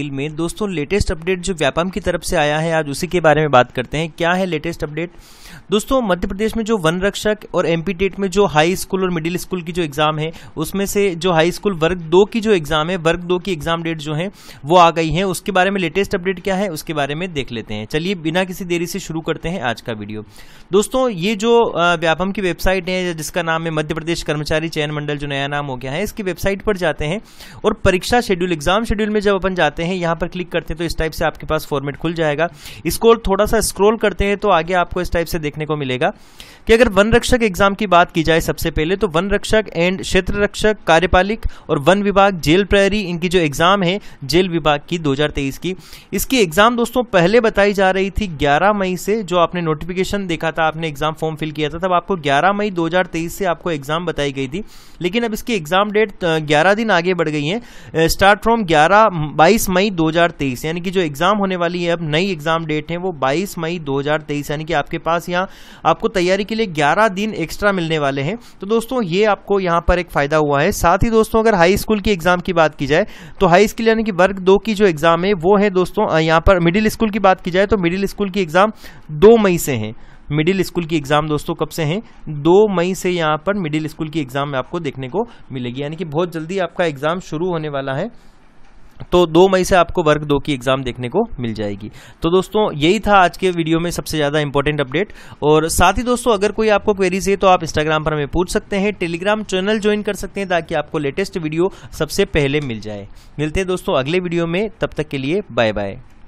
में दोस्तों latest update जो व्यापम की तरफ से आया है आज उसी के बारे में बात करते हैं क्या है लेटेस्ट अपडेट दोस्तों मध्य प्रदेश में जो वन रक्षक और एमपीटेट में जो हाई स्कूल और मिडिल स्कूल की जो एग्जाम है उसमें से जो हाई स्कूल वर्ग दो की जो एग्जाम है वर्ग दो की एग्जाम डेट जो है वो आ गई है उसके बारे में लेटेस्ट अपडेट क्या है उसके बारे में देख लेते हैं चलिए बिना किसी देरी से शुरू करते हैं आज का वीडियो दोस्तों ये जो व्यापम की वेबसाइट है जिसका नाम है मध्य प्रदेश कर्मचारी चयन मंडल जो नया नाम हो गया है इसकी वेबसाइट पर जाते हैं और परीक्षा शेड्यूल एग्जाम शेड्यूल में जब अपन जाते करते हैं यहाँ पर क्लिक करते हैं तो इस टाइप से आपके पास फॉर्मेट खुल जाएगा इसको थोड़ा सा स्क्रोल करते हैं तो आगे आपको इस टाइप से देखने को मिलेगा कि अगर वन रक्षक एग्जाम की बात की जाए सबसे पहले तो वन रक्षक एंड क्षेत्र रक्षक कार्यपालिक और वन विभाग जेल प्रहरी इनकी जो एग्जाम है जेल विभाग की 2023 की इसकी एग्जाम दोस्तों पहले बताई जा रही थी 11 मई से जो आपने नोटिफिकेशन देखा था आपने एग्जाम फॉर्म फिल किया था तब आपको 11 मई 2023 से आपको एग्जाम बताई गई थी लेकिन अब इसकी एग्जाम डेट ग्यारह दिन आगे बढ़ गई है स्टार्ट फ्रॉम ग्यारह बाईस 22 मई 2023 यानी कि जो एग्ज़ाम होने वाली है अब नई एग्ज़ाम डेट है वो 22 मई 2023 यानी कि आपके पास यहाँ आपको तैयारी के लिए 11 दिन एक्स्ट्रा मिलने वाले हैं तो दोस्तों ये आपको यहाँ पर एक फ़ायदा हुआ है साथ ही दोस्तों अगर हाई स्कूल की एग्ज़ाम की बात की जाए तो हाई स्कूल यानी कि वर्ग दो की जो एग्ज़ाम है वो है दोस्तों यहाँ पर मिडिल स्कूल की बात की जाए तो मिडिल स्कूल की एग्ज़ाम दो मई से है मिडिल स्कूल की एग्ज़ाम दोस्तों कब से हैं दो मई से यहां पर मिडिल स्कूल की एग्ज़ाम आपको देखने को मिलेगी यानी कि बहुत जल्दी आपका एग्ज़ाम शुरू होने वाला है तो दो मई से आपको वर्ग दो की एग्ज़ाम देखने को मिल जाएगी तो दोस्तों यही था आज के वीडियो में सबसे ज़्यादा इंपॉर्टेंट अपडेट और साथ ही दोस्तों अगर कोई आपको क्वेरीज है तो आप इंस्टाग्राम पर हमें पूछ सकते हैं टेलीग्राम चैनल ज्वाइन कर सकते हैं ताकि आपको लेटेस्ट वीडियो सबसे पहले मिल जाए मिलते हैं दोस्तों अगले वीडियो में तब तक के लिए बाय बाय